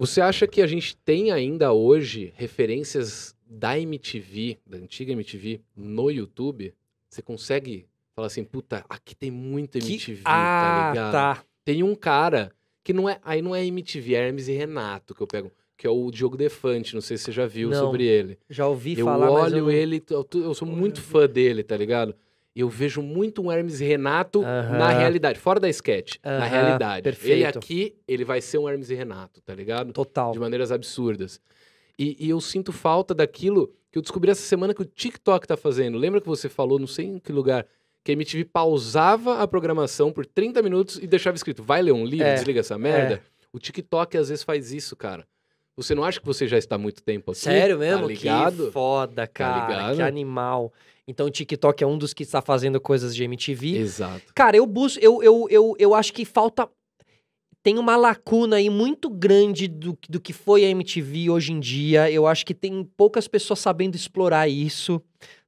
Você acha que a gente tem ainda hoje referências da MTV, da antiga MTV, no YouTube? Você consegue falar assim, puta, aqui tem muito MTV, que... tá ah, ligado? Tá. Tem um cara que não é. Aí não é MTV, é Hermes e Renato que eu pego que é o Diogo Defante, não sei se você já viu não, sobre ele. Já ouvi eu falar, olho eu... ele, eu sou muito fã dele, tá ligado? eu vejo muito um Hermes Renato uhum. na realidade, fora da sketch, uhum. na realidade. Perfeito. Ele aqui, ele vai ser um Hermes Renato, tá ligado? Total. De maneiras absurdas. E, e, eu sinto falta daquilo que eu descobri essa semana que o TikTok tá fazendo. Lembra que você falou, não sei em que lugar, que a MTV pausava a programação por 30 minutos e deixava escrito, vai ler um livro, é. desliga essa merda? É. O TikTok às vezes faz isso, cara. Você não acha que você já está há muito tempo aqui? Sério tá mesmo? Tá ligado? Que foda, cara. Tá que animal. Então o TikTok é um dos que está fazendo coisas de MTV. Exato. Cara, eu busco, eu, eu, eu, eu acho que falta. Tem uma lacuna aí muito grande do, do que foi a MTV hoje em dia. Eu acho que tem poucas pessoas sabendo explorar isso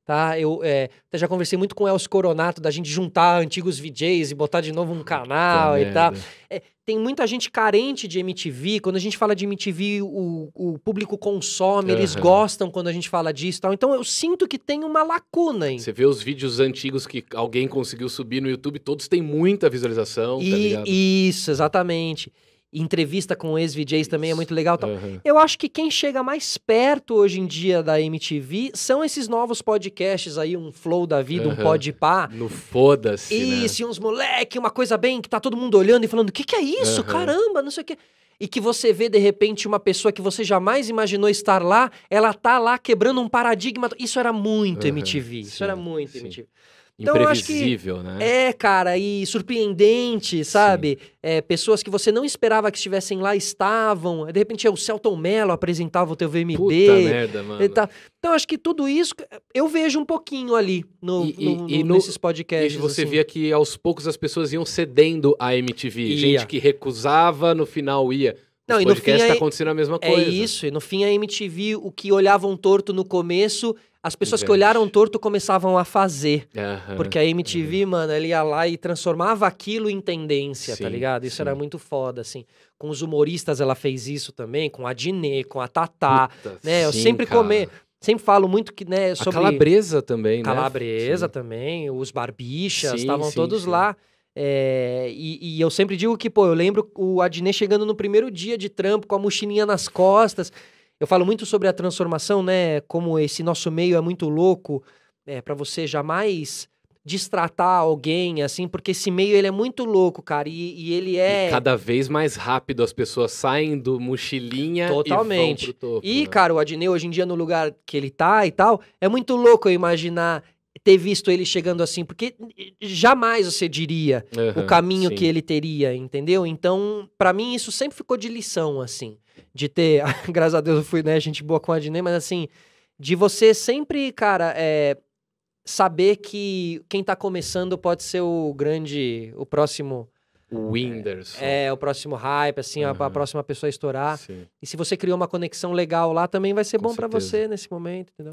tá? Eu é, já conversei muito com o Elcio Coronato da gente juntar antigos VJs e botar de novo um canal e merda. tal. É, tem muita gente carente de MTV. Quando a gente fala de MTV, o, o público consome, uhum. eles gostam quando a gente fala disso tal. Então eu sinto que tem uma lacuna, hein? Você vê os vídeos antigos que alguém conseguiu subir no YouTube, todos têm muita visualização, tá e, tá Isso, exatamente entrevista com ex-VJs também é muito legal. Então, uhum. Eu acho que quem chega mais perto hoje em dia da MTV são esses novos podcasts aí, um Flow da Vida, uhum. um Pá, No foda-se, né? Isso, né? uns moleque, uma coisa bem que tá todo mundo olhando e falando, o que que é isso? Uhum. Caramba, não sei o que. E que você vê, de repente, uma pessoa que você jamais imaginou estar lá, ela tá lá quebrando um paradigma. Isso era muito MTV, isso era muito sim. MTV. Então, Imprevisível, que, né? É, cara, e surpreendente, sabe? É, pessoas que você não esperava que estivessem lá estavam. De repente, é o Celton Mello apresentava o teu VMB. Puta merda, mano. Tá... Então, acho que tudo isso eu vejo um pouquinho ali no, e, no, e, no, no nesses podcasts. E você assim. via que aos poucos as pessoas iam cedendo à MTV. Ia. Gente que recusava, no final ia. Não, está e no fim tá acontecendo a mesma é coisa. É isso, e no fim a MTV, o que olhavam torto no começo, as pessoas que olharam torto começavam a fazer. Uh -huh, porque a MTV, uh uhum. -huh. mano, ela ia lá e transformava aquilo em tendência, tá sim, tá ligado? Isso sim. era muito foda, assim. Com os humoristas ela fez isso também, com a Diné, com a Tatá, né? Sim, eu sempre comer sempre falo muito que, né, sobre... A calabresa também, calabresa né? Calabresa também, os barbichas, estavam todos sim. lá. É, e, e, eu sempre digo que, pô, eu lembro o Adnet chegando no primeiro dia de trampo com a mochilinha nas costas. Eu falo muito sobre a transformação, né? Como esse nosso meio é muito louco, é, para você jamais destratar alguém, assim, porque esse meio ele é muito louco, cara, e, e ele é... E cada vez mais rápido as pessoas saem do mochilinha Totalmente. e vão pro topo. E, né? cara, o Adnei hoje em dia no lugar que ele tá e tal, é muito louco eu imaginar ter visto ele chegando assim, porque jamais você diria uhum, o caminho sim. que ele teria, entendeu? Então, para mim, isso sempre ficou de lição, assim, de ter, ah, graças a Deus eu fui, né, gente boa com a Adnê, mas assim, de você sempre, cara, é, saber que quem tá começando pode ser o grande, o próximo... O Winders. É, é, o próximo hype, assim, uhum. a, a, próxima pessoa a estourar. Sim. E se você criou uma conexão legal lá, também vai ser com bom para você nesse momento, entendeu?